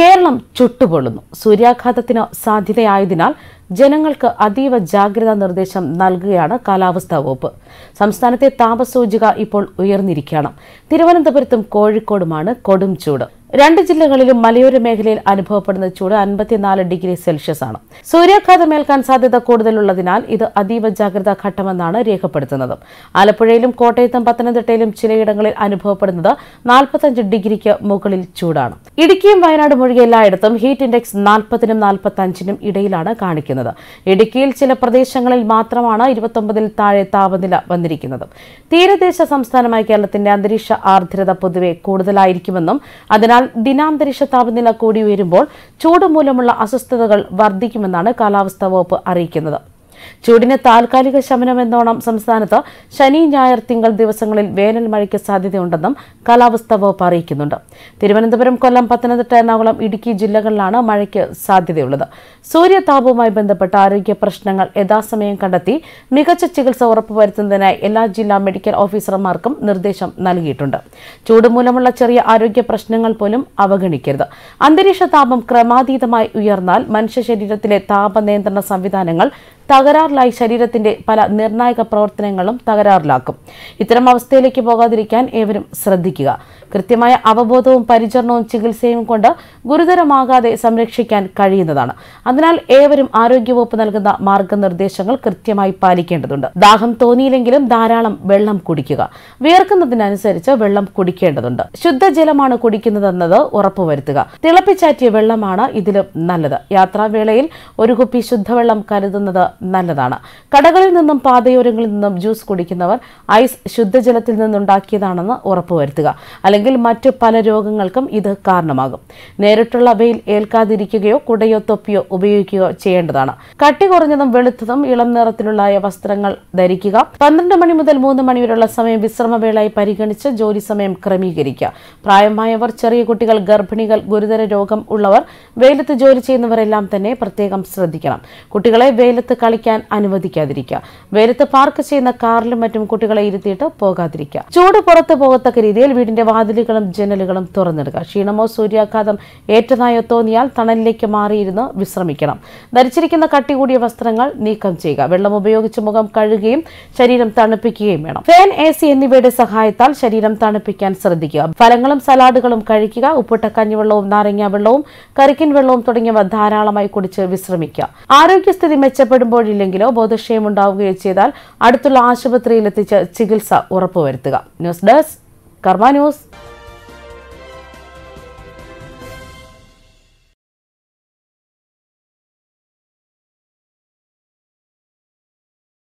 കേരളം ചുട്ടുപൊള്ളുന്നു സൂര്യാഘാതത്തിന് സാധ്യതയായതിനാൽ ജനങ്ങൾക്ക് അതീവ ജാഗ്രതാ നിർദ്ദേശം നൽകുകയാണ് കാലാവസ്ഥാ വകുപ്പ് സംസ്ഥാനത്തെ താപസൂചിക ഇപ്പോൾ ഉയർന്നിരിക്കുകയാണ് തിരുവനന്തപുരത്തും കോഴിക്കോടുമാണ് കൊടും ചൂട് രണ്ട് ജില്ലകളിലും മലയോര മേഖലയിൽ അനുഭവപ്പെടുന്ന ചൂട് അൻപത്തിനാല് ഡിഗ്രി സെൽഷ്യസ് ആണ് സൂര്യാഘാതമേൽക്കാൻ സാധ്യത കൂടുതലുള്ളതിനാൽ ഇത് അതീവ ജാഗ്രതാ ഘട്ടമെന്നാണ് രേഖപ്പെടുത്തുന്നത് ആലപ്പുഴയിലും കോട്ടയത്തും പത്തനംതിട്ടയിലും ചിലയിടങ്ങളിൽ അനുഭവപ്പെടുന്നത് നാൽപ്പത്തഞ്ച് ഡിഗ്രിക്ക് മുകളിൽ ചൂടാണ് ഇടുക്കിയും വയനാടും ഒഴികെ എല്ലായിടത്തും ഹീറ്റ് ഇൻഡെക്സ് നാൽപ്പതിനും നാൽപ്പത്തഞ്ചിനും ഇടയിലാണ് കാണിക്കുന്നത് ഇടുക്കിയിൽ ചില പ്രദേശങ്ങളിൽ മാത്രമാണ് ഇരുപത്തൊമ്പതിൽ താഴെ താപനില വന്നിരിക്കുന്നത് തീരദേശ സംസ്ഥാനമായ കേരളത്തിന്റെ അന്തരീക്ഷ ആർദ്രത പൊതുവെ കൂടുതലായിരിക്കുമെന്നും അതിനാൽ എന്നാൽ ദിനാന്തരീക്ഷ താപനില കൂടി ഉയരുമ്പോൾ ചൂട് മൂലമുള്ള അസ്വസ്ഥതകൾ വർദ്ധിക്കുമെന്നാണ് കാലാവസ്ഥാ വകുപ്പ് അറിയിക്കുന്നത് ചൂടിന് താൽക്കാലിക ശമനമെന്നോണം സംസ്ഥാനത്ത് ശനി ഞായർ തിങ്കൾ ദിവസങ്ങളിൽ വേനൽ മഴയ്ക്ക് സാധ്യതയുണ്ടെന്നും കാലാവസ്ഥാ വകുപ്പ് അറിയിക്കുന്നുണ്ട് തിരുവനന്തപുരം കൊല്ലം പത്തനംതിട്ട എറണാകുളം ഇടുക്കി ജില്ലകളിലാണ് മഴയ്ക്ക് സാധ്യതയുള്ളത് സൂര്യതാപവുമായി ബന്ധപ്പെട്ട ആരോഗ്യ പ്രശ്നങ്ങൾ യഥാസമയം കണ്ടെത്തി മികച്ച ചികിത്സ ഉറപ്പുവരുത്തുന്നതിനായി എല്ലാ ജില്ലാ മെഡിക്കൽ ഓഫീസർമാർക്കും നിർദ്ദേശം നൽകിയിട്ടുണ്ട് ചൂടുമൂലമുള്ള മൂലമുള്ള ചെറിയ ആരോഗ്യ പ്രശ്നങ്ങൾ പോലും അവഗണിക്കരുത് അന്തരീക്ഷ താപം ക്രമാതീതമായി ഉയർന്നാൽ മനുഷ്യ ശരീരത്തിലെ താപനിയന്ത്രണ സംവിധാനങ്ങൾ തകരാറിലായി ശരീരത്തിന്റെ പല നിർണായക പ്രവർത്തനങ്ങളും തകരാറിലാക്കും ഇത്തരം അവസ്ഥയിലേക്ക് പോകാതിരിക്കാൻ ഏവരും ശ്രദ്ധിക്കുക കൃത്യമായ അവബോധവും പരിചരണവും ചികിത്സയും കൊണ്ട് ഗുരുതരമാകാതെ സംരക്ഷിക്കാൻ കഴിയുന്നതാണ് അതിനാൽ ഏവരും ആരോഗ്യവകുപ്പ് നൽകുന്ന മാർഗനിർദ്ദേശങ്ങൾ കൃത്യമായി പാലിക്കേണ്ടതുണ്ട് ദാഹം തോന്നിയില്ലെങ്കിലും ധാരാളം വെള്ളം കുടിക്കുക വിയർക്കുന്നതിനനുസരിച്ച് വെള്ളം കുടിക്കേണ്ടതുണ്ട് ശുദ്ധജലമാണ് കുടിക്കുന്നതെന്നത് ഉറപ്പുവരുത്തുക തിളപ്പിച്ചാറ്റിയ വെള്ളമാണ് ഇതിലും നല്ലത് യാത്രാവേളയിൽ ഒരു കുപ്പി ശുദ്ധവെള്ളം കരുതുന്നത് നല്ലതാണ് കടകളിൽ നിന്നും പാതയോരങ്ങളിൽ നിന്നും ജ്യൂസ് കുടിക്കുന്നവർ ഐസ് ശുദ്ധജലത്തിൽ നിന്നുണ്ടാക്കിയതാണെന്ന് ഉറപ്പുവരുത്തുക അല്ലെങ്കിൽ മറ്റു പല രോഗങ്ങൾക്കും ഇത് കാരണമാകും നേരിട്ടുള്ള വെയിൽ ഏൽക്കാതിരിക്കുകയോ കുടയോ തൊപ്പിയോ ഉപയോഗിക്കുകയോ ചെയ്യേണ്ടതാണ് കട്ടി കുറഞ്ഞതും വെളുത്തതും ഇളം നിറത്തിലുള്ളായ വസ്ത്രങ്ങൾ ധരിക്കുക പന്ത്രണ്ട് മണി മുതൽ മൂന്ന് മണി വരെയുള്ള സമയം വിശ്രമവേളയായി പരിഗണിച്ച് ജോലി സമയം ക്രമീകരിക്കുക പ്രായമായവർ ചെറിയ കുട്ടികൾ ഗർഭിണികൾ ഗുരുതര രോഗം ഉള്ളവർ വെയിലത്ത് ജോലി ചെയ്യുന്നവരെല്ലാം തന്നെ പ്രത്യേകം ശ്രദ്ധിക്കണം കുട്ടികളെ വെയിലത്ത് കളിക്കാൻ അനുവദിക്കാതിരിക്കുക വേലത്ത് പാർക്ക് ചെയ്യുന്ന കാറിലും മറ്റും കുട്ടികളെ ഇരുത്തിയിട്ട് പോകാതിരിക്കുക ചൂട് പുറത്ത് പോകത്തക്ക രീതിയിൽ വീടിന്റെ വാതിലുകളും ജനലുകളും തുറന്നിടുക ക്ഷീണമോ സൂര്യാഘാതം ഏറ്റതായോ തോന്നിയാൽ തണലിലേക്ക് മാറിയിരുന്ന് വിശ്രമിക്കണം ധരിച്ചിരിക്കുന്ന കട്ടി കൂടിയ വസ്ത്രങ്ങൾ നീക്കം ചെയ്യുക വെള്ളം ഉപയോഗിച്ച് മുഖം കഴുകുകയും ശരീരം തണുപ്പിക്കുകയും വേണം ഫാൻ എ സി എന്നിവയുടെ സഹായത്താൽ ശരീരം തണുപ്പിക്കാൻ ശ്രദ്ധിക്കുക ഫലങ്ങളും സലാഡുകളും കഴിക്കുക ഉപ്പിട്ട കഞ്ഞിവെള്ളവും നാരങ്ങ വെള്ളവും കരിക്കിൻ വെള്ളവും തുടങ്ങിയവ ധാരാളമായി കുടിച്ച് വിശ്രമിക്കുക ആരോഗ്യസ്ഥിതി മെച്ചപ്പെടുമ്പോൾ തൊഴിലില്ലെങ്കിലോ ബോധക്ഷയം ഉണ്ടാവുകയോ ചെയ്താൽ അടുത്തുള്ള ആശുപത്രിയിലെത്തിച്ച് ചികിത്സ ഉറപ്പുവരുത്തുക ന്യൂസ് ഡെസ്ക് കർമ്മ ന്യൂസ്